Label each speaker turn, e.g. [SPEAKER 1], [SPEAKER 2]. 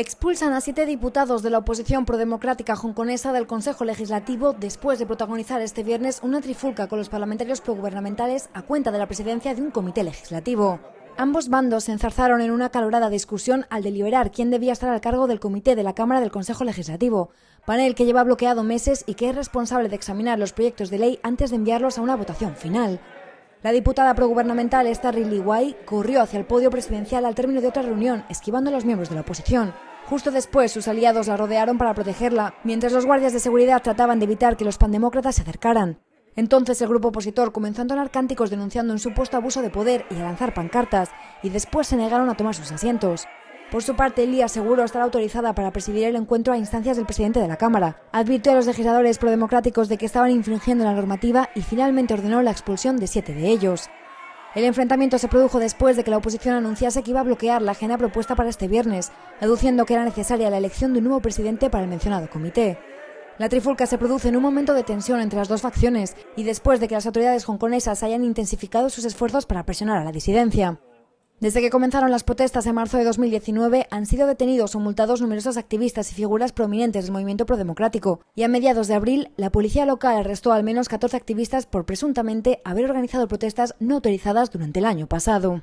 [SPEAKER 1] Expulsan a siete diputados de la oposición prodemocrática hongkonesa del Consejo Legislativo después de protagonizar este viernes una trifulca con los parlamentarios progubernamentales a cuenta de la presidencia de un comité legislativo. Ambos bandos se enzarzaron en una calorada discusión al deliberar quién debía estar al cargo del comité de la Cámara del Consejo Legislativo, panel que lleva bloqueado meses y que es responsable de examinar los proyectos de ley antes de enviarlos a una votación final. La diputada progubernamental Esther Lee Wai, corrió hacia el podio presidencial al término de otra reunión, esquivando a los miembros de la oposición. Justo después, sus aliados la rodearon para protegerla, mientras los guardias de seguridad trataban de evitar que los pandemócratas se acercaran. Entonces el grupo opositor comenzó a entonar cánticos denunciando un supuesto abuso de poder y a lanzar pancartas, y después se negaron a tomar sus asientos. Por su parte, Lee aseguró estar autorizada para presidir el encuentro a instancias del presidente de la Cámara. Advirtió a los legisladores prodemocráticos de que estaban infringiendo la normativa y finalmente ordenó la expulsión de siete de ellos. El enfrentamiento se produjo después de que la oposición anunciase que iba a bloquear la agenda propuesta para este viernes, aduciendo que era necesaria la elección de un nuevo presidente para el mencionado comité. La trifulca se produce en un momento de tensión entre las dos facciones y después de que las autoridades hongkonesas hayan intensificado sus esfuerzos para presionar a la disidencia. Desde que comenzaron las protestas en marzo de 2019, han sido detenidos o multados numerosos activistas y figuras prominentes del movimiento prodemocrático, y a mediados de abril, la policía local arrestó al menos 14 activistas por presuntamente haber organizado protestas no autorizadas durante el año pasado.